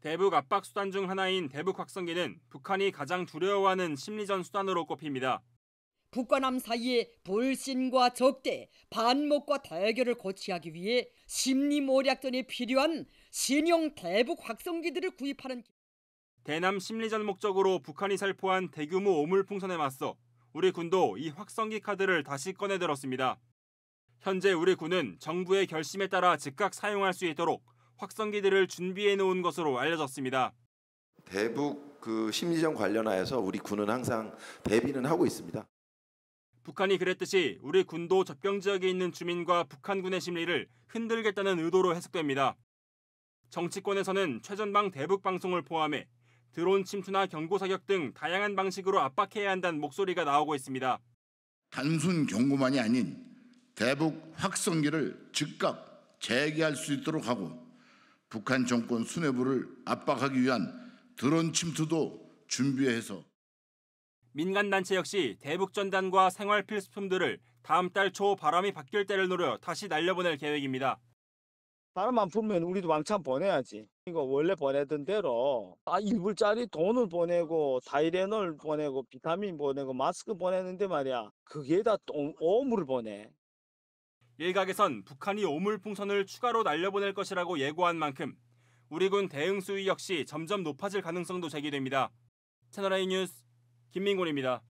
대북 압박 수단 중 하나인 대북 확성기는 북한이 가장 두려워하는 심리전 수단으로 꼽힙니다. 북과 남 사이의 불신과 적대, 반목과 대결을 고치하기 위해 심리 모략전이 필요한 신형 대북 확성기들을 구입하는 대남 심리전 목적으로 북한이 살포한 대규모 오물풍선에 맞서 우리 군도 이 확성기 카드를 다시 꺼내들었습니다. 현재 우리 군은 정부의 결심에 따라 즉각 사용할 수 있도록 확성기들을 준비해 놓은 것으로 알려졌습니다. 대북 그 심리전 관련하여서 우리 군은 항상 대비는 하고 있습니다. 북한이 그랬듯이 우리 군도 접경 지역에 있는 주민과 북한군의 심리를 흔들겠다는 의도로 해석됩니다. 정치권에서는 최전방 대북 방송을 포함해 드론 침투나 경고 사격 등 다양한 방식으로 압박해야 한다는 목소리가 나오고 있습니다. 단순 경고만이 아닌 대북 확성기를 즉각 재개할 수 있도록 하고 북한 정권 수뇌부를 압박하기 위한 드론 침투도 준비해서 민간단체 역시 대북전단과 생활 필수품들을 다음 달 초 바람이 바뀔 때를 노려 다시 날려보낼 계획입니다. 바람만 불면 우리도 왕창 보내야지. 이거 원래 보내던 대로 아 1불짜리 돈을 보내고 다이레놀 보내고 비타민 보내고 마스크 보내는데 말이야. 그게 다 오물을 보내. 일각에선 북한이 오물풍선을 추가로 날려보낼 것이라고 예고한 만큼 우리 군 대응 수위 역시 점점 높아질 가능성도 제기됩니다. 채널A 뉴스 김민곤입니다.